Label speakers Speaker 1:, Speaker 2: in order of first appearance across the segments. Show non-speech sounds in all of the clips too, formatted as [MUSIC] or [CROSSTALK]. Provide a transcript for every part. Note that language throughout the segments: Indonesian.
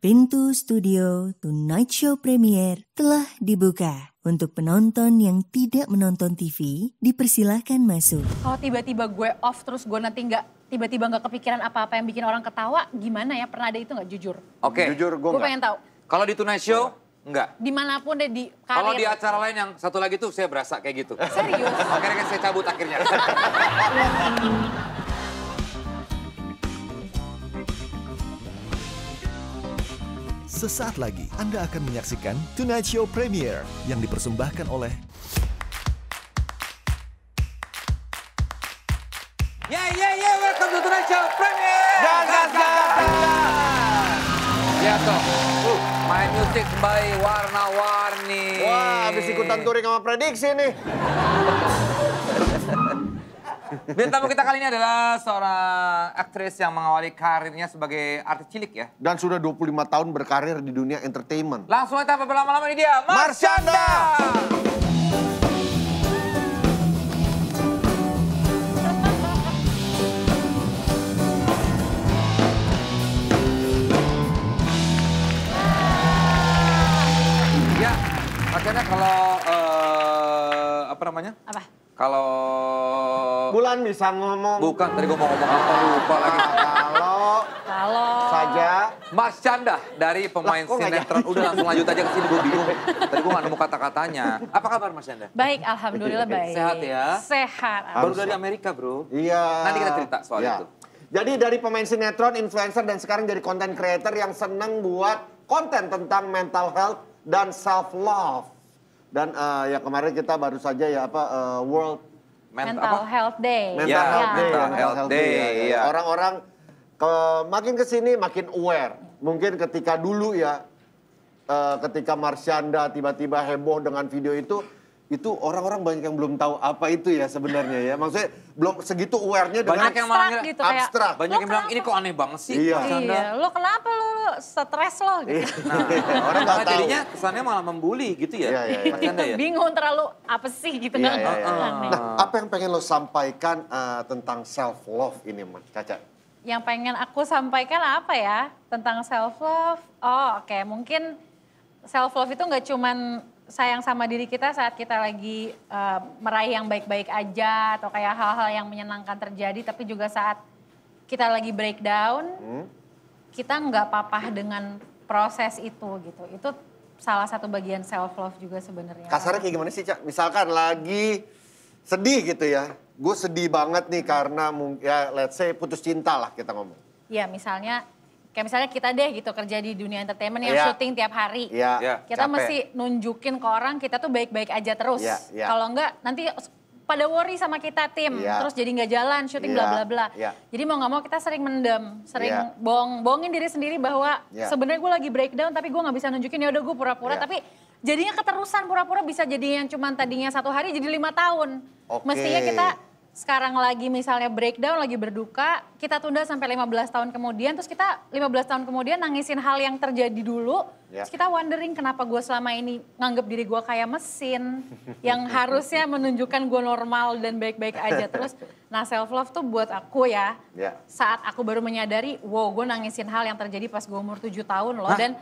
Speaker 1: Pintu studio Tonight Show premier telah dibuka. Untuk penonton yang tidak menonton TV, dipersilahkan masuk.
Speaker 2: Kalau tiba-tiba gue off terus gue nanti nggak tiba-tiba nggak kepikiran apa-apa yang bikin orang ketawa, gimana ya? Pernah ada itu nggak jujur?
Speaker 1: Oke. Okay. Jujur gue Gue pengen tahu. Kalau di Tonight Show, Enggak.
Speaker 2: Dimanapun deh di Kalau di acara
Speaker 1: lain yang satu lagi tuh saya berasa kayak gitu. Serius? Akhirnya saya cabut akhirnya. [LAUGHS]
Speaker 3: Sesaat lagi Anda akan menyaksikan Tonight Show Premiere yang dipersembahkan oleh
Speaker 1: Yeah Yeah Yeah welcome to Tonight Show Premiere. Gas, gas, gas. Ya toh. Uh, my Music by kembali warna-warni. Wah, habis ikutan touring sama prediksi nih. Bintang tamu kita kali ini adalah seorang aktris yang mengawali karirnya sebagai artis cilik ya.
Speaker 3: Dan sudah 25 tahun berkarir di dunia entertainment.
Speaker 1: Langsung aja tanpa berlama-lama ini dia, Marsyanda! Ya, Marsyanda! Makanya kalau uh, apa namanya? Apa? Kalau kan bisa ngomong. Bukan, tadi gue mau ngomong apa lupa lagi. Ah, kalau kalau saja Mas Canda dari pemain lah, sinetron udah langsung lanjut aja ke sini gue bingung. Tadi gue gak nemu kata-katanya. Apa kabar Mas Canda?
Speaker 2: Baik, alhamdulillah baik. Sehat ya? Sehat. Baru dari
Speaker 1: Amerika, Bro. Iya. Nanti kita cerita soal
Speaker 3: ya. itu. Jadi dari pemain sinetron, influencer, dan sekarang jadi content creator yang seneng buat konten tentang mental health dan self love. Dan uh, ya kemarin kita baru saja ya apa uh, World mental
Speaker 2: health day. Mental yeah, health yeah. day. Mental health, day. day. Ya. ya. Iya. Orang-orang
Speaker 3: ke makin ke sini makin aware. Mungkin ketika dulu ya uh, ketika Marsyanda tiba-tiba heboh dengan video itu itu orang-orang banyak yang belum tahu apa itu ya sebenarnya ya. Maksudnya belum segitu aware-nya dengan banyak yang
Speaker 2: abstrak malah, gitu abstrak.
Speaker 1: Kayak, banyak yang bilang ini kok aneh banget sih. Iya. iya.
Speaker 2: Lo kenapa lo, lo stres lo gitu. Iya. Nah, [LAUGHS]
Speaker 1: iya, orang nggak tahu. Jadinya kesannya malah membuli gitu ya. Iya, iya, iya. ya?
Speaker 2: bingung terlalu apa sih gitu iya, kan. Iya,
Speaker 3: iya. Nah, apa yang pengen lo sampaikan uh, tentang self love ini, mas Caca?
Speaker 2: Yang pengen aku sampaikan apa ya tentang self love? Oh, oke, okay. mungkin self love itu nggak cuman sayang sama diri kita saat kita lagi uh, meraih yang baik-baik aja atau kayak hal-hal yang menyenangkan terjadi tapi juga saat kita lagi breakdown hmm? kita nggak papah dengan proses itu gitu itu salah satu bagian self love juga sebenarnya kasarnya
Speaker 3: kayak gimana sih cak misalkan lagi sedih gitu ya gue sedih banget nih karena ya let's say putus cinta lah kita ngomong
Speaker 2: ya misalnya kayak misalnya kita deh gitu kerja di dunia entertainment yang yeah. syuting tiap hari. Yeah. Yeah. Kita Capek. mesti nunjukin ke orang kita tuh baik-baik aja terus. Yeah. Yeah. Kalau enggak nanti pada worry sama kita tim, yeah. terus jadi nggak jalan syuting bla yeah. bla bla. Yeah. Jadi mau nggak mau kita sering mendem, sering yeah. bohong, bohongin diri sendiri bahwa yeah. sebenarnya gue lagi breakdown tapi gue nggak bisa nunjukin ya udah gue pura-pura yeah. tapi jadinya keterusan pura-pura bisa jadi yang cuman tadinya satu hari jadi lima tahun. Okay. Mestinya kita sekarang lagi misalnya breakdown, lagi berduka, kita tunda sampai 15 tahun kemudian, terus kita 15 tahun kemudian nangisin hal yang terjadi dulu, yeah. terus kita wondering kenapa gue selama ini nganggep diri gue kayak mesin, yang harusnya menunjukkan gue normal dan baik-baik aja terus. Nah self love tuh buat aku ya, yeah. saat aku baru menyadari, wow gue nangisin hal yang terjadi pas gue umur 7 tahun loh, Hah? dan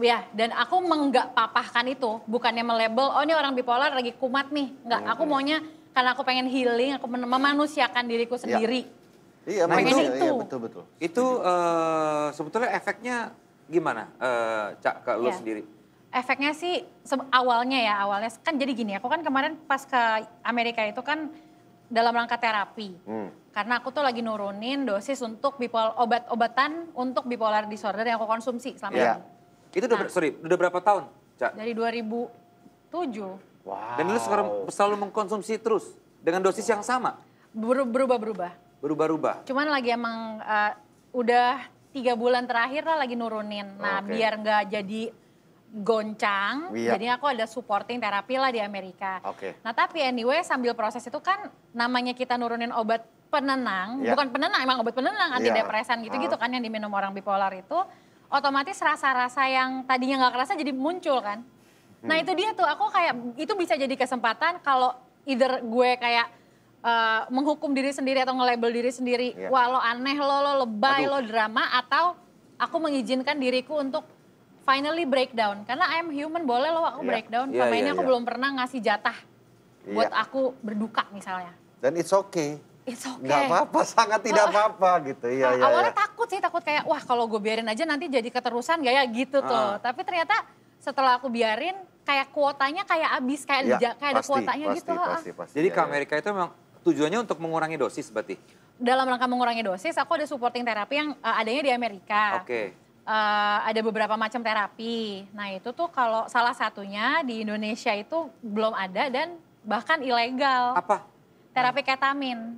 Speaker 2: Ya, dan aku menggak papahkan itu, bukannya melebel, oh ini orang bipolar lagi kumat nih. Enggak, hmm, aku hmm. maunya karena aku pengen healing, aku memanusiakan diriku iya. sendiri.
Speaker 1: Iya, nah, itu, itu. Iya, iya, betul betul. Itu uh, sebetulnya efeknya gimana, uh, cak ke lu sendiri?
Speaker 2: Efeknya sih awalnya ya awalnya kan jadi gini, aku kan kemarin pas ke Amerika itu kan dalam rangka terapi. Hmm. Karena aku tuh lagi nurunin dosis untuk bipolar obat-obatan untuk bipolar disorder yang aku konsumsi selama yeah. ini.
Speaker 1: Itu udah nah, sorry, udah berapa tahun? Cak?
Speaker 2: Dari 2007.
Speaker 1: Wow. Dan lu sekarang selalu mengkonsumsi terus dengan dosis yang sama.
Speaker 2: Berubah-berubah. berubah berubah Cuman lagi emang uh, udah tiga bulan terakhir lah lagi nurunin. Nah okay. biar nggak jadi goncang, yeah. jadi aku ada supporting terapi lah di Amerika. Oke. Okay. Nah tapi anyway sambil proses itu kan namanya kita nurunin obat penenang, yeah. bukan penenang emang obat penenang, iya. anti yeah. depresan gitu-gitu kan yang diminum orang bipolar itu, otomatis rasa-rasa yang tadinya nggak kerasa jadi muncul kan. Nah hmm. itu dia tuh aku kayak itu bisa jadi kesempatan kalau either gue kayak uh, menghukum diri sendiri atau nge-label diri sendiri. Yeah. Wah lo aneh lo, lo lebay, Aduh. lo drama atau aku mengizinkan diriku untuk finally breakdown. Karena I'm human boleh lo aku yeah. breakdown. Yeah, Sama yeah, ini aku iya. belum pernah ngasih jatah yeah. buat aku berduka misalnya.
Speaker 3: Dan it's okay.
Speaker 2: It's okay. Gak apa-apa,
Speaker 3: sangat tidak apa-apa uh, gitu. Ya, awalnya ya.
Speaker 2: takut sih, takut kayak wah kalau gue biarin aja nanti jadi keterusan gak ya gitu uh. tuh. Tapi ternyata setelah aku biarin kayak kuotanya kayak abis kayak ya, kayak pasti, ada kuotanya pasti, gitu. Pasti, pasti, pasti. Jadi ya, ke ya.
Speaker 1: Amerika ya. itu memang tujuannya untuk mengurangi dosis berarti.
Speaker 2: Dalam rangka mengurangi dosis, aku ada supporting terapi yang uh, adanya di Amerika. Oke. Okay. Uh, eh, ada beberapa macam terapi. Nah itu tuh kalau salah satunya di Indonesia itu belum ada dan bahkan ilegal. Apa? Terapi ketamin.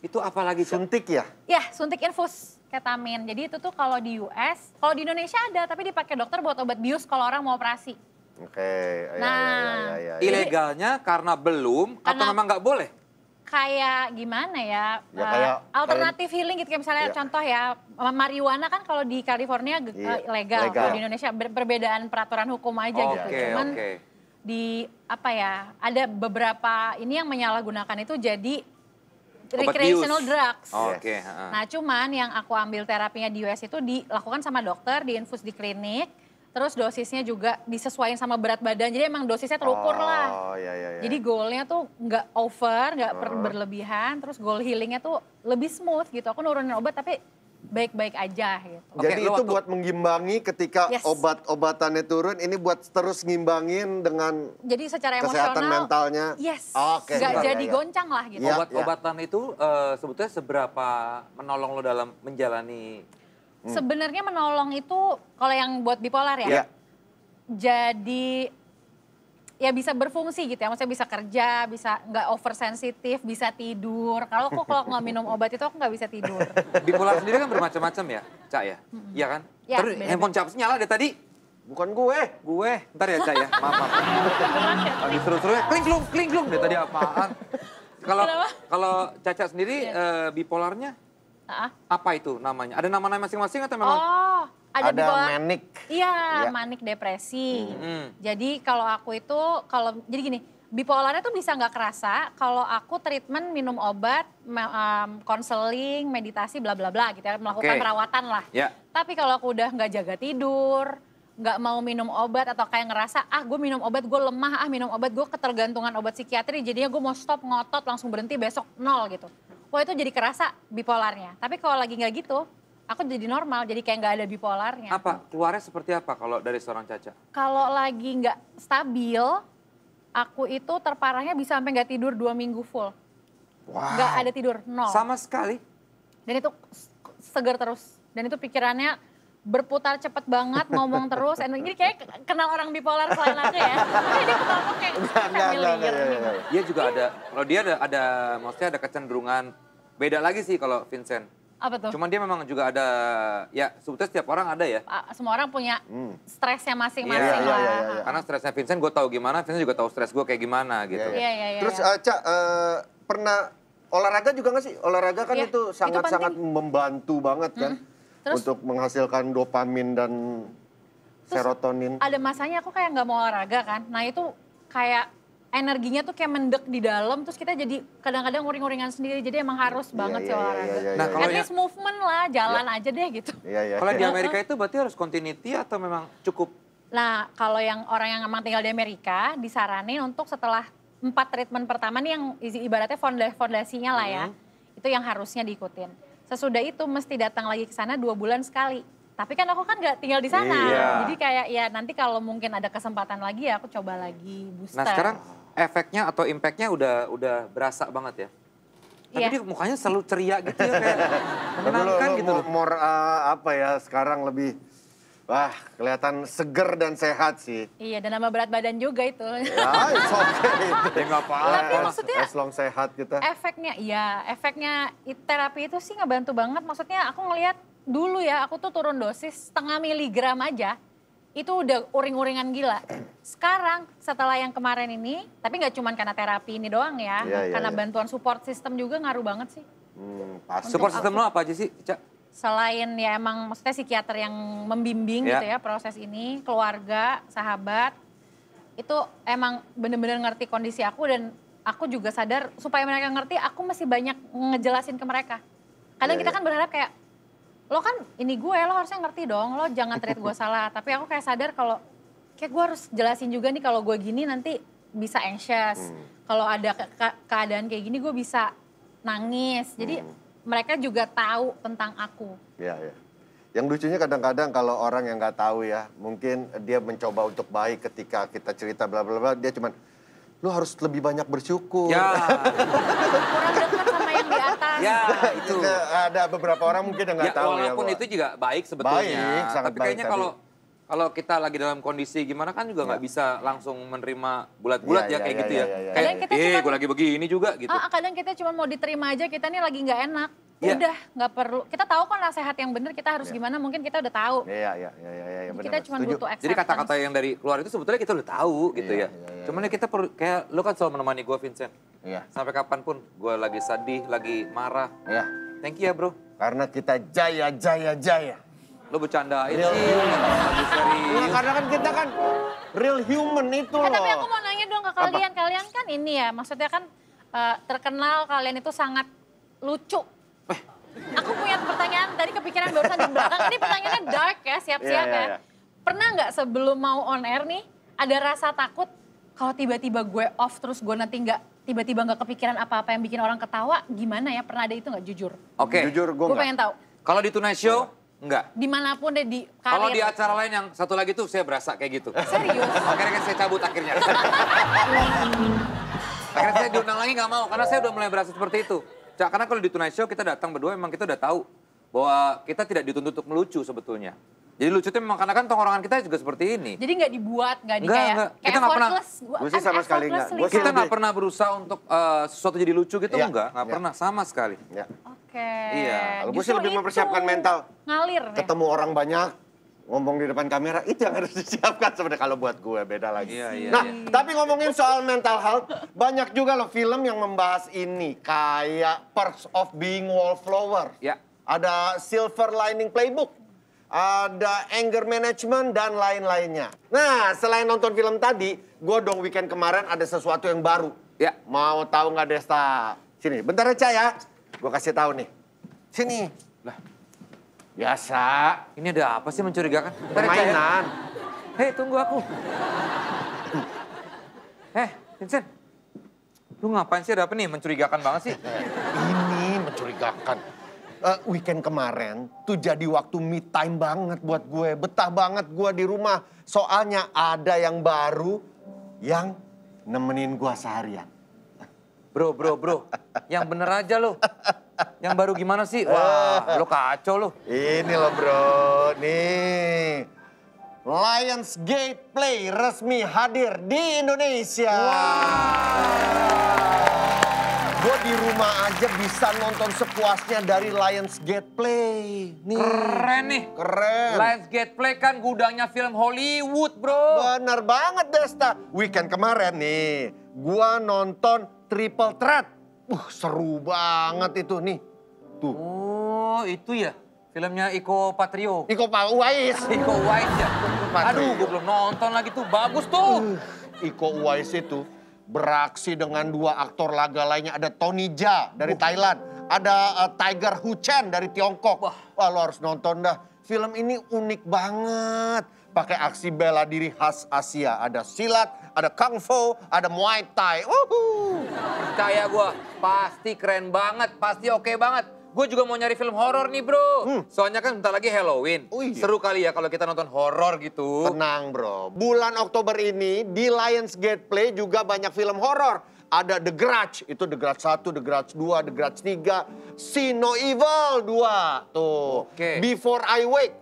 Speaker 1: Itu apalagi suntik ya?
Speaker 2: Ya, suntik infus ketamin. Jadi itu tuh kalau di US, kalau di Indonesia ada tapi dipakai dokter buat obat bius kalau orang mau operasi.
Speaker 1: Oke. Okay. Ya, ya, nah, ya, ya, ya, ya. ilegalnya karena belum karena, atau memang nggak boleh?
Speaker 2: Kayak gimana ya? ya eh, alternatif kayak, healing gitu kayak misalnya ya. contoh ya marijuana kan kalau di California ya, legal, legal. kalau di Indonesia ber perbedaan peraturan hukum aja oh, gitu. Cuman okay. di apa ya? Ada beberapa ini yang menyalahgunakan itu jadi recreational drugs. Oh,
Speaker 1: Oke. Okay. Nah,
Speaker 2: cuman yang aku ambil terapinya di US itu dilakukan sama dokter, diinfus di klinik Terus dosisnya juga disesuaikan sama berat badan. Jadi emang dosisnya terukur oh, lah. Iya, iya, iya. Jadi goalnya tuh nggak over, nggak uh. berlebihan. Terus goal healingnya tuh lebih smooth gitu. Aku nurunin obat tapi baik-baik aja gitu. Okay, Jadi itu waktu...
Speaker 3: buat mengimbangi ketika yes. obat-obatannya turun, ini buat terus ngimbangin dengan
Speaker 2: Jadi secara emosional
Speaker 1: mentalnya. Yes. Oh, Okay. Gak jadi iya. goncang lah gitu. Ya, Obat-obatan iya. ya. itu uh, sebetulnya seberapa menolong lo dalam menjalani
Speaker 2: Hmm. Sebenarnya menolong itu kalau yang buat bipolar ya. Yeah. Jadi ya bisa berfungsi gitu ya. Maksudnya bisa kerja, bisa nggak oversensitif, bisa tidur. Kalau aku kalau nggak minum obat itu aku nggak bisa tidur.
Speaker 1: [LAUGHS] Bipolar sendiri kan bermacam-macam ya, Cak ya? Hmm. Iya kan? Ya, Terus bener -bener. handphone Cak nyala dari tadi. Bukan gue. Gue. Ntar ya Cak ya, maaf. maaf. [LAUGHS] Lagi seru-seru ya, kling klingklung. Dari tadi apaan? [LAUGHS] Kalau kalau Caca sendiri ya. uh, bipolarnya apa itu namanya? Ada nama-nama masing-masing atau memang? Oh, ada, ada bawah, manik.
Speaker 2: Iya, ya. manic depresi. Hmm. Jadi kalau aku itu kalau jadi gini, bipolarnya tuh bisa nggak kerasa kalau aku treatment minum obat, konseling, um, meditasi, bla bla bla gitu ya, melakukan okay. perawatan lah. Ya. Tapi kalau aku udah nggak jaga tidur, nggak mau minum obat atau kayak ngerasa ah gue minum obat gue lemah ah minum obat gue ketergantungan obat psikiatri jadinya gue mau stop ngotot langsung berhenti besok nol gitu wah oh, itu jadi kerasa bipolarnya. Tapi kalau lagi nggak gitu, aku jadi normal, jadi kayak nggak ada bipolarnya. Apa?
Speaker 1: Keluarnya seperti apa kalau dari seorang Caca?
Speaker 2: Kalau lagi nggak stabil, aku itu terparahnya bisa sampai nggak tidur dua minggu full. Wow. Nggak ada tidur, nol. Sama sekali? Dan itu seger terus. Dan itu pikirannya berputar cepet banget, ngomong terus. And, ini kayak kenal orang bipolar selain aku ya. [LAUGHS] dia
Speaker 1: kenal kayak familiar. Dia juga ada, kalau dia ada, ada maksudnya ada kecenderungan beda lagi sih kalau Vincent. Apa tuh? Cuman dia memang juga ada, ya sebetulnya setiap orang ada ya.
Speaker 2: Ah, semua orang punya hmm. stresnya masing-masing yeah, lah. Yeah, yeah, yeah.
Speaker 1: Karena stresnya Vincent gue tahu gimana, Vincent juga tahu stres gue kayak gimana iya, gitu. Iya, yeah,
Speaker 3: iya, yeah, yeah, Terus uh, iya. eh, Cak, uh, eh, pernah olahraga juga gak sih? Olahraga kan yeah, itu sangat-sangat sangat membantu banget kan. Mm Terus, untuk menghasilkan dopamin dan terus serotonin. Ada
Speaker 2: masanya aku kayak nggak mau olahraga kan. Nah itu kayak energinya tuh kayak mendek di dalam terus kita jadi kadang-kadang nguring-nguringan sendiri jadi emang harus iya, banget yeah, sih iya, olahraga.
Speaker 1: Iya, nah, kalau at least
Speaker 2: movement lah, jalan yeah. aja deh gitu.
Speaker 1: Yeah, yeah, kalau yeah. di Amerika eh. itu berarti harus continuity atau memang cukup?
Speaker 2: Nah, kalau yang orang yang emang tinggal di Amerika disaranin untuk setelah empat treatment pertama nih yang ibaratnya fondasinya lah ya. Mm Itu yang harusnya diikutin sesudah itu mesti datang lagi ke sana dua bulan sekali. Tapi kan aku kan gak tinggal di sana. Iya. Jadi kayak ya nanti kalau mungkin ada kesempatan lagi ya aku coba lagi booster. Nah sekarang
Speaker 1: efeknya atau impactnya udah udah berasa banget ya? Tapi yeah. dia mukanya selalu ceria gitu ya
Speaker 3: kayak menyenangkan gitu. Loh. More uh, apa ya sekarang lebih Wah, kelihatan seger dan sehat sih.
Speaker 2: Iya, dan nama berat badan juga itu. Ya, it's
Speaker 3: okay. [LAUGHS] ya, apa-apa. Tapi maksudnya... As long sehat gitu.
Speaker 2: Efeknya, iya. Efeknya terapi itu sih ngebantu banget. Maksudnya aku ngelihat dulu ya, aku tuh turun dosis setengah miligram aja. Itu udah uring-uringan gila. Sekarang setelah yang kemarin ini, tapi nggak cuma karena terapi ini doang ya. ya karena ya, bantuan support system juga ngaruh banget sih.
Speaker 1: Hmm, pas. Support system lo apa aja sih, Cak?
Speaker 2: selain ya emang maksudnya psikiater yang membimbing gitu ya. gitu ya proses ini, keluarga, sahabat, itu emang bener-bener ngerti kondisi aku dan aku juga sadar supaya mereka ngerti aku masih banyak ngejelasin ke mereka. Kadang ya, kita ya. kan berharap kayak lo kan ini gue lo harusnya ngerti dong lo jangan treat gue [LAUGHS] salah tapi aku kayak sadar kalau kayak gue harus jelasin juga nih kalau gue gini nanti bisa anxious hmm. kalau ada ke keadaan kayak gini gue bisa nangis jadi hmm mereka juga tahu tentang aku.
Speaker 3: Iya, iya. Yang lucunya kadang-kadang kalau orang yang nggak tahu ya, mungkin dia mencoba untuk baik ketika kita cerita bla bla bla, dia cuman lu harus lebih banyak bersyukur. Ya. [LAUGHS] Kurang dekat sama yang di atas. Ya, itu. Ada beberapa orang mungkin yang nggak ya, tahu walaupun ya. Walaupun itu juga
Speaker 1: baik sebetulnya. Baik, sangat Tapi baik kayaknya kalau kalau kita lagi dalam kondisi gimana kan juga nggak ya. bisa langsung menerima bulat-bulat ya, ya, ya kayak ya, gitu ya. ya, ya. ya kayak, ya. eh, cuman, gue lagi begini juga ah, gitu. Ah,
Speaker 2: kadang kita cuma mau diterima aja, kita ini lagi nggak enak. Ya. ya. Udah, nggak perlu. Kita tahu kan sehat yang benar, kita harus ya. gimana, mungkin kita udah tahu.
Speaker 1: Iya, iya, iya. Ya, ya, ya, kita cuma butuh acceptance. Jadi kata-kata yang dari keluar itu sebetulnya kita udah tahu gitu ya. ya. ya, ya Cuman ya kita perlu, kayak lo kan selalu menemani gue Vincent. Iya. Sampai kapanpun gue lagi sedih, lagi marah. Iya. Thank you ya bro. Karena kita jaya, jaya, jaya. Lo bercanda itu sih.
Speaker 2: Ya, karena
Speaker 3: kan kita kan real human itu eh, Tapi aku mau
Speaker 2: nanya dong ke kalian. Apa? Kalian kan ini ya, maksudnya kan uh, terkenal kalian itu sangat lucu. Eh. Aku punya pertanyaan tadi kepikiran barusan di belakang. Ini pertanyaannya dark ya, siap-siap yeah, iya, ya. Yeah. Pernah nggak sebelum mau on air nih, ada rasa takut kalau tiba-tiba gue off terus gue nanti nggak tiba-tiba nggak kepikiran apa-apa yang bikin orang ketawa, gimana ya? Pernah ada itu nggak jujur? Oke. Okay. Jujur gue Gue pengen tahu.
Speaker 1: Kalau di Tonight Show, Enggak.
Speaker 2: Dimanapun deh di karir. Kalau di acara lain yang
Speaker 1: satu lagi tuh saya berasa kayak gitu. Serius? Akhirnya kan saya cabut akhirnya. akhirnya saya diundang lagi nggak mau karena saya udah mulai berasa seperti itu. Karena kalau di Tonight Show kita datang berdua memang kita udah tahu bahwa kita tidak dituntut untuk melucu sebetulnya. Jadi lucu lucunya memang karena kan tongkrongan kita juga seperti ini. Jadi
Speaker 2: nggak dibuat, nggak di kayak, Kita nggak pernah. Gue sih sama sekali nggak. Gitu. Kita nggak
Speaker 1: pernah berusaha untuk uh, sesuatu jadi lucu gitu ya, enggak, nggak ya. pernah sama sekali. Ya.
Speaker 2: Oke. Iya, kalau gue sih
Speaker 1: lebih mempersiapkan mental. Ngalir. Ya? Ketemu orang banyak, ngomong di depan kamera
Speaker 3: itu yang harus [LAUGHS] disiapkan sebenarnya kalau buat gue beda lagi. Iya, iya, nah, iya. tapi ngomongin soal mental health, banyak juga loh film yang membahas ini kayak Perks of Being Wallflower. Ya. Ada Silver Lining Playbook, ada Anger Management dan lain-lainnya. Nah, selain nonton film tadi, gue dong weekend kemarin ada sesuatu yang baru. Ya. Mau tahu nggak Desta? Sini, bentar aja ya. Gue kasih tahu nih. Sini. Lah.
Speaker 1: Biasa. Ini ada apa sih mencurigakan? Permainan. Hei, tunggu aku. eh, Vincent. Lu ngapain sih ada apa nih? Mencurigakan banget sih. Ini mencurigakan.
Speaker 3: Uh, weekend kemarin tuh jadi waktu me time banget buat gue. Betah banget gue di rumah. Soalnya ada yang baru yang nemenin gue seharian.
Speaker 1: Bro, bro, bro. Yang bener aja lo. Yang baru gimana sih? Wah, lo kacau lo. Ini lo bro, nih.
Speaker 3: Lionsgate Play resmi hadir di Indonesia. Wow. Gue di rumah aja bisa nonton sepuasnya dari Lionsgate Play. Nih. Keren
Speaker 1: nih. Keren. Lionsgate Play kan gudangnya film
Speaker 3: Hollywood bro. Bener banget Desta. Weekend kemarin nih, gue nonton triple threat. Uh, seru banget itu nih. Tuh.
Speaker 1: Oh, itu ya? Filmnya Iko Patrio. Iko Pak Uwais. Iko Uwais ya. Aduh, gue belum nonton lagi tuh. Bagus tuh. Uh, Iko Uwais itu beraksi
Speaker 3: dengan dua aktor laga lainnya. Ada Tony Ja dari uh. Thailand. Ada uh, Tiger Hu Chen dari Tiongkok. Wah. Wah, lo harus nonton dah. Film ini unik banget pakai aksi bela diri khas Asia. Ada silat, ada kungfu, ada muay thai.
Speaker 1: Uhuh. Percaya gue, pasti keren banget, pasti oke okay banget. Gue juga mau nyari film horor nih bro. Hmm. Soalnya kan bentar lagi Halloween. Oh, iya. Seru kali ya kalau kita nonton horor gitu. Tenang
Speaker 3: bro. Bulan Oktober ini di Lionsgate Play juga banyak film horor. Ada The Grudge, itu The Grudge 1, The Grudge 2, The Grudge 3. Sino Evil 2, tuh. Okay. Before I Wake,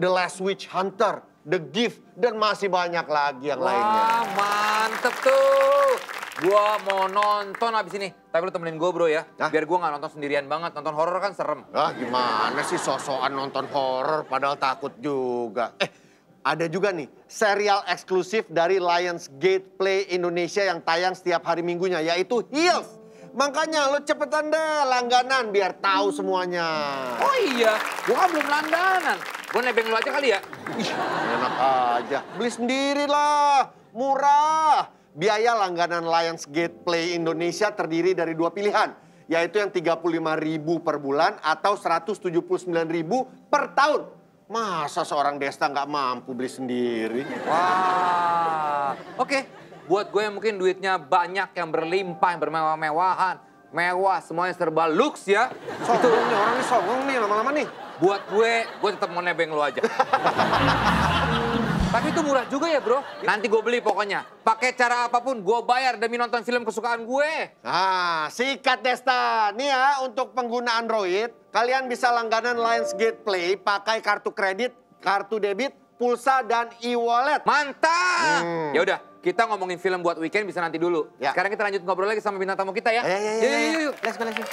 Speaker 3: The Last Witch Hunter. The Gift,
Speaker 1: dan masih banyak lagi yang Wah, lainnya. Wah, mantep tuh. Gua mau nonton abis ini, tapi lu temenin gue bro ya. Hah? Biar gue gak nonton sendirian banget, nonton horor kan serem.
Speaker 3: Ah gimana sih sosokan nonton horor padahal takut juga. Eh, ada juga nih serial eksklusif dari Lionsgate Play Indonesia yang tayang setiap hari minggunya yaitu Heels. Makanya lo cepetan deh langganan biar tahu semuanya.
Speaker 1: Oh iya, gua kan belum langganan. Gua nebeng lo aja kali ya. Ih, enak
Speaker 3: aja. Beli sendiri lah, murah. Biaya langganan Lions Gate Play Indonesia terdiri dari dua pilihan, yaitu yang ribu per bulan atau ribu per tahun. Masa seorang Desta nggak mampu beli
Speaker 1: sendiri? Wah, oke. Buat gue yang mungkin duitnya banyak, yang berlimpah, yang bermewah-mewahan, mewah, semuanya serba lux ya. itu... nih, orang ini nih lama-lama nih. Buat gue, gue tetap mau nebeng lo aja. Tapi itu murah juga ya bro. Nanti gue beli pokoknya. Pakai cara apapun gue bayar demi nonton film kesukaan gue. Nah, sikat Desta. Nih ya untuk pengguna Android. Kalian
Speaker 3: bisa langganan Lionsgate Play pakai kartu kredit, kartu debit, pulsa, dan
Speaker 1: e-wallet. Mantap! Hmm. Ya udah, kita ngomongin film buat weekend bisa nanti dulu. Ya. Sekarang kita lanjut ngobrol lagi sama bintang tamu kita ya. Ya, ya, ya. Yuk, ya, ya. yuk, yuk. Let's go, let's go.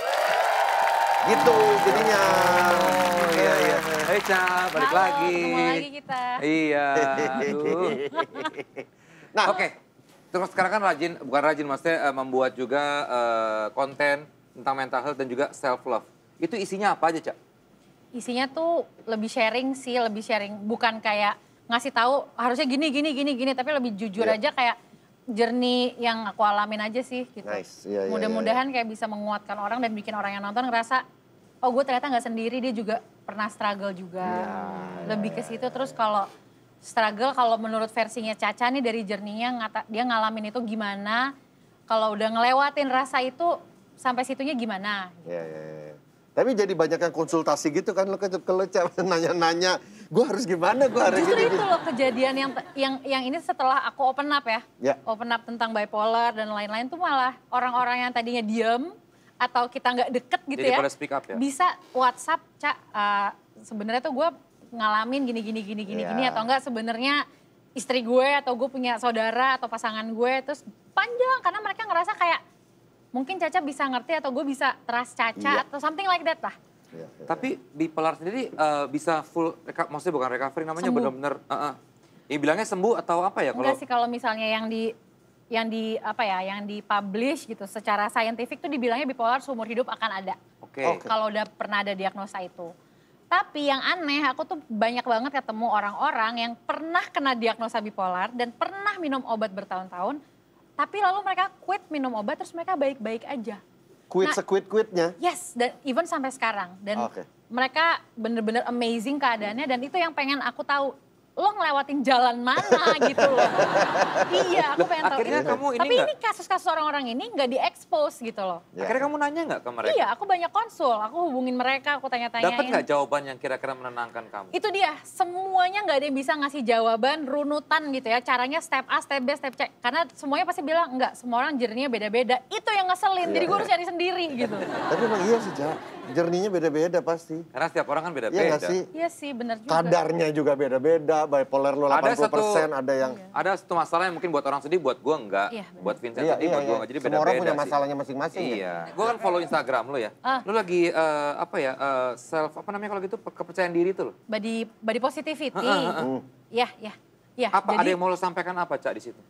Speaker 1: Gitu jadinya. Oh, iya, iya. iya. iya. Hai, balik Halo, lagi. Ketemu lagi kita. Iya, aduh. [LAUGHS] nah, oke. Okay. Terus sekarang kan rajin, bukan rajin, maksudnya uh, membuat juga uh, konten tentang mental health dan juga self love. Itu isinya apa aja,
Speaker 2: Cak? Isinya tuh lebih sharing sih, lebih sharing. Bukan kayak ngasih tahu harusnya gini gini gini gini tapi lebih jujur yeah. aja kayak jernih yang aku alamin aja sih gitu. Nice. Yeah, iya, Mudah-mudahan yeah, yeah, kayak bisa menguatkan orang dan bikin orang yang nonton ngerasa oh gue ternyata nggak sendiri dia juga pernah struggle juga. Yeah, lebih yeah, ke iya, situ yeah. terus kalau struggle kalau menurut versinya Caca nih dari jerninya ngata dia ngalamin itu gimana kalau udah ngelewatin rasa itu sampai situnya gimana?
Speaker 3: Gitu. Iya, yeah, yeah, yeah. Tapi jadi banyak yang konsultasi gitu kan lo kecap [LAUGHS] nanya-nanya gue harus gimana, gue harus Justru gini, itu
Speaker 2: loh kejadian yang, yang yang ini setelah aku open up ya. yeah. Open up tentang bipolar dan lain-lain tuh malah orang-orang yang tadinya diem atau kita nggak deket gitu Jadi ya. pada speak up ya. Bisa WhatsApp, Cak, uh, eh, sebenarnya tuh gue ngalamin gini gini gini gini yeah. gini ya. atau enggak sebenarnya istri gue atau gue punya saudara atau pasangan gue terus panjang karena mereka ngerasa kayak mungkin Caca bisa ngerti atau gue bisa teras Caca yeah. atau something like that lah.
Speaker 1: Ya, Tapi bipolar sendiri uh, bisa full, maksudnya bukan recovery namanya benar-benar, uh, uh. ya bilangnya sembuh atau apa ya? kalau... sih
Speaker 2: kalau misalnya yang di yang di apa ya yang dipublish gitu secara saintifik tuh dibilangnya bipolar seumur hidup akan ada. Oke. Okay. Okay. Kalau udah pernah ada diagnosa itu. Tapi yang aneh aku tuh banyak banget ketemu orang-orang yang pernah kena diagnosa bipolar dan pernah minum obat bertahun-tahun tapi lalu mereka quit minum obat terus mereka baik-baik aja kuit
Speaker 3: nah, sekuit-kuitnya.
Speaker 2: Yes, dan even sampai sekarang. Dan ah, okay. mereka bener-bener amazing keadaannya dan itu yang pengen aku tahu lo ngelewatin jalan mana [LAUGHS] gitu loh. iya, aku pengen tahu. Akhirnya kamu ini Tapi gak... ini kasus-kasus orang-orang ini nggak diekspos gitu loh.
Speaker 1: Ya. Akhirnya iya. kamu nanya nggak ke mereka? Iya,
Speaker 2: aku banyak konsul. Aku hubungin mereka, aku tanya tanya Dapat nggak
Speaker 1: jawaban yang kira-kira menenangkan kamu?
Speaker 2: Itu dia, semuanya nggak ada yang bisa ngasih jawaban runutan gitu ya. Caranya step A, step B, step C. Karena semuanya pasti bilang, nggak, semua orang jernihnya beda-beda. Itu yang ngeselin, iya. jadi gue harus iya. cari sendiri gitu.
Speaker 3: Tapi emang iya sih, Jawa. Jerninya beda-beda pasti.
Speaker 1: Karena setiap orang kan beda-beda. Iya sih?
Speaker 2: Iya sih, benar juga. Kadarnya
Speaker 3: juga beda-beda, bipolar lu 80 ada satu, ada
Speaker 1: yang... Iya. Ada satu masalah yang mungkin buat orang sedih, buat gue enggak. Iya, buat Vincent iya, sedih, iya, buat gue enggak. Iya. Jadi beda-beda Semua orang punya masalahnya
Speaker 3: masing-masing ya. Iya. Ya?
Speaker 1: Gue kan follow Instagram lu ya. Uh. Lu lagi, uh, apa ya, uh, self, apa namanya kalau gitu, kepercayaan diri tuh lo.
Speaker 2: Body, body positivity. Iya, iya. Ya, apa jadi, ada yang mau
Speaker 1: lo sampaikan apa cak di situ?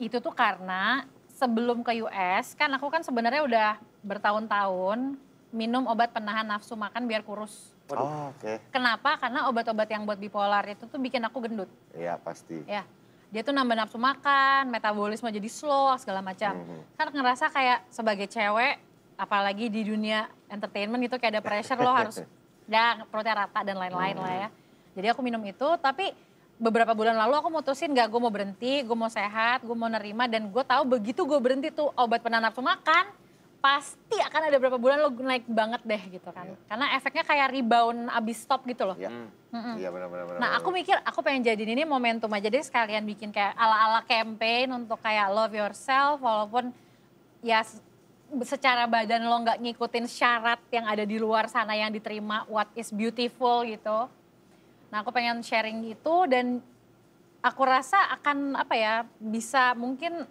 Speaker 2: Itu tuh karena sebelum ke US kan aku kan sebenarnya udah bertahun-tahun minum obat penahan nafsu makan biar kurus.
Speaker 1: Oh, Oke. Okay.
Speaker 2: Kenapa? Karena obat-obat yang buat bipolar itu tuh bikin aku gendut.
Speaker 1: Iya
Speaker 3: pasti.
Speaker 2: Iya. Dia tuh nambah nafsu makan, metabolisme jadi slow segala macam. Mm -hmm. Kan ngerasa kayak sebagai cewek, apalagi di dunia entertainment itu kayak ada pressure lo harus [LAUGHS] ya perutnya rata dan lain-lain mm -hmm. lah ya. Mhm. Jadi aku minum itu, tapi beberapa bulan lalu aku mutusin gak gue mau berhenti, gue mau sehat, gue mau nerima dan gue tahu begitu gue berhenti tuh obat penahan nafsu makan pasti akan ada berapa bulan lo naik banget deh gitu kan. Yeah. Karena efeknya kayak rebound abis stop gitu loh. Iya yeah. mm -mm. yeah, iya,
Speaker 3: benar-benar. Nah aku
Speaker 2: mikir aku pengen jadiin ini momentum aja deh sekalian bikin kayak ala-ala campaign untuk kayak love yourself walaupun ya secara badan lo nggak ngikutin syarat yang ada di luar sana yang diterima what is beautiful gitu. Nah aku pengen sharing itu dan aku rasa akan apa ya bisa mungkin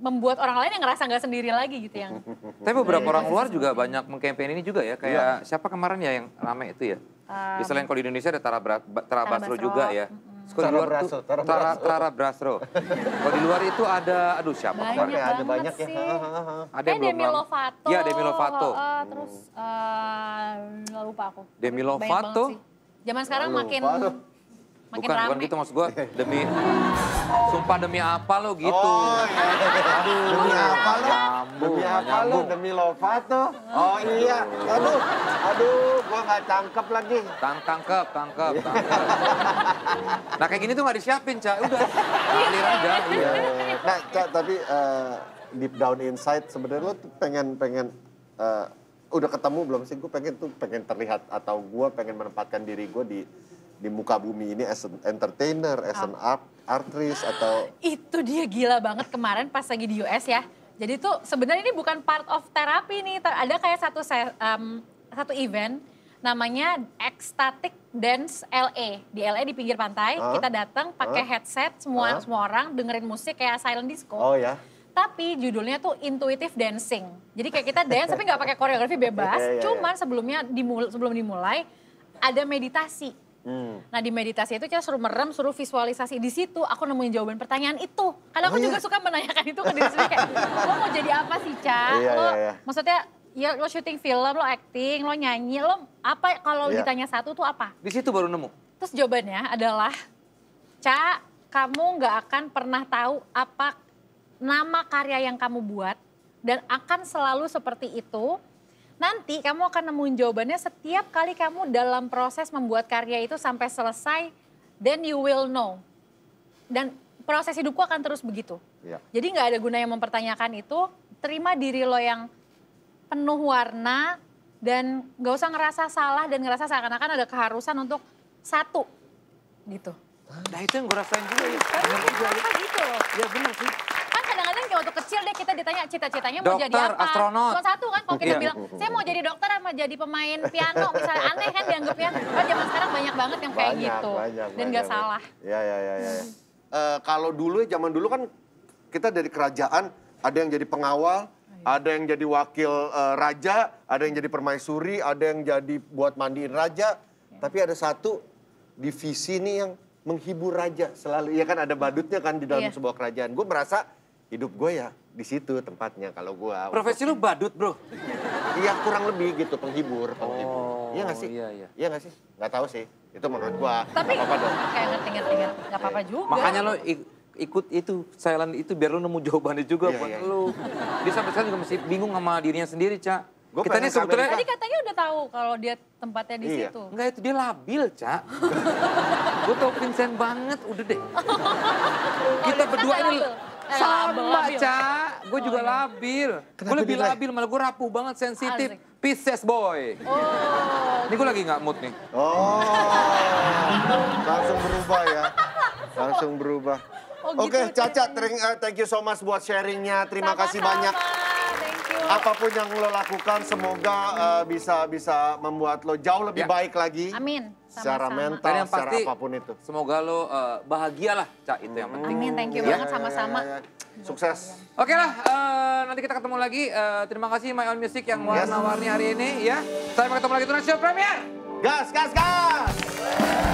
Speaker 2: membuat orang lain yang ngerasa nggak sendiri lagi gitu yang.
Speaker 1: Tapi beberapa orang luar juga banyak mengkampanye ini juga ya kayak ya. siapa kemarin ya yang rame itu ya. Ah, ya selain kalau di Indonesia ada Tara, Bra, Tara, Basro, juga ya. Kalau di luar Brasro, Tara, Tara, Tara Brasro. kalau di luar itu ada aduh siapa banyak kemarin? Ada banyak ya.
Speaker 2: ada yang Demi Lovato. Iya Demi Lovato. Uh, terus uh, lupa aku. Demi Lovato. Zaman sekarang makin makin bukan, Bukan
Speaker 1: gitu maksud gue demi [LAUGHS] Sumpah demi apa lo gitu. Oh, iya. Aduh, demi apa lo? Demi apa lo? Demi tuh? Oh iya. Aduh, aduh, gua nggak tangkep lagi. Tang tangkep, tangkep, tangkep. nah kayak gini tuh nggak disiapin, Cak. Udah, alir aja. Iya. iya.
Speaker 3: Nah, Cak, tapi uh, deep down inside sebenarnya lo tuh pengen pengen uh, udah ketemu belum sih? Gue pengen tuh pengen terlihat atau gue pengen menempatkan diri gue di di muka bumi ini as an entertainer, as an art, artist atau
Speaker 2: itu dia gila banget kemarin pas lagi di US ya. Jadi tuh sebenarnya ini bukan part of terapi nih. Ada kayak satu um, satu event namanya Ecstatic Dance LA. Di LA di pinggir pantai, huh? kita datang pakai huh? headset semua huh? semua orang dengerin musik kayak silent disco. Oh ya. Tapi judulnya tuh intuitive dancing. Jadi kayak kita dance tapi nggak pakai koreografi bebas. [LAUGHS] yeah, yeah, yeah. Cuman sebelumnya dimul sebelum dimulai ada meditasi. Hmm. Nah di meditasi itu kita suruh merem, suruh visualisasi di situ. Aku nemuin jawaban pertanyaan itu. Karena aku oh, iya. juga iya? suka menanyakan itu ke diri sendiri kayak, lo mau jadi apa sih Ca? Iya, iya lo, iya, iya. Maksudnya ya lo syuting film, lo acting, lo nyanyi, lo apa kalau iya. ditanya satu tuh apa?
Speaker 1: Di situ baru nemu.
Speaker 2: Terus jawabannya adalah, Ca, kamu gak akan pernah tahu apa nama karya yang kamu buat dan akan selalu seperti itu Nanti kamu akan nemuin jawabannya setiap kali kamu dalam proses membuat karya itu sampai selesai, then you will know. Dan proses hidupku akan terus begitu. Ya. Jadi nggak ada gunanya mempertanyakan itu. Terima diri lo yang penuh warna dan nggak usah ngerasa salah dan ngerasa seakan-akan ada keharusan untuk satu
Speaker 1: gitu. Nah itu yang gue rasain juga ya.
Speaker 2: juga ya. Gitu Ya benar sih. Iya, ya waktu kecil deh kita ditanya cita-citanya mau jadi apa. astronot. Cuma satu kan kalau kita iya. bilang, saya mau jadi dokter sama jadi pemain piano. Misalnya aneh kan dianggapnya. Kan zaman sekarang banyak banget yang kayak gitu. Dan banyak, gak salah.
Speaker 3: Iya, iya, iya. Ya. kalau dulu, ya zaman dulu kan kita dari kerajaan ada yang jadi pengawal, iya. ada yang jadi wakil uh, raja, ada yang jadi permaisuri, ada yang jadi buat mandiin raja. Ya. Tapi ada satu divisi nih yang menghibur raja selalu. Iya kan ada badutnya kan di dalam ya. sebuah kerajaan. Gue merasa hidup gue ya di situ tempatnya kalau gue.
Speaker 1: Profesi untuk... lu badut bro?
Speaker 3: Iya kurang lebih gitu penghibur, penghibur. Oh, iya nggak sih? Oh, iya
Speaker 1: iya. Iya nggak sih? Nggak tahu sih. Itu menurut gue Tapi nggak apa-apa
Speaker 2: dong. Kayak ngerti ngerti ngerti nggak iya. apa-apa juga. Makanya
Speaker 1: lo ikut itu silent itu biar lo nemu jawabannya juga iya, buat iya. lo. Dia sampai sekarang juga masih bingung sama dirinya sendiri cak. Gua kita ini sebetulnya tadi
Speaker 2: katanya udah tahu kalau dia tempatnya di iya. situ.
Speaker 1: Enggak itu dia labil, Cak. [LAUGHS] gue tau Vincent banget, udah deh.
Speaker 3: Oh, kita berdua ini Eh, Sama, Cak.
Speaker 1: Gue juga oh, iya. labil. Gue lebih labil, malah gue rapuh banget, sensitif. Pisces boy. Oh. Ini gue lagi gak mood nih. Oh. Langsung berubah ya. Langsung
Speaker 3: berubah. Oh, gitu, Oke, Caca, eh, thank you so much buat sharingnya. Terima kasih banyak apapun yang lo lakukan semoga uh, bisa bisa membuat lo jauh lebih ya. baik lagi. Amin. Sama-sama. Secara mental, Dan yang pasti, secara apapun itu.
Speaker 1: Semoga lo uh, eh, bahagialah, Cak. Itu yang penting. Amin, thank you ya. banget sama-sama. Ya, ya, ya. ya. Sukses. Oke okay lah, uh, nanti kita ketemu lagi. Uh, terima kasih My Own Music yang warna-warni hari ini ya. Sampai ketemu lagi di Show Premier. Gas, gas, gas. Yeah.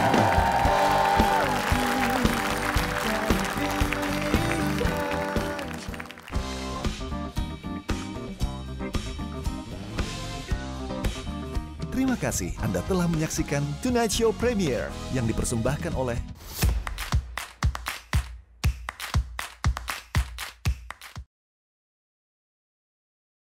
Speaker 3: Terima kasih Anda telah menyaksikan Tonight Show Premiere yang dipersembahkan oleh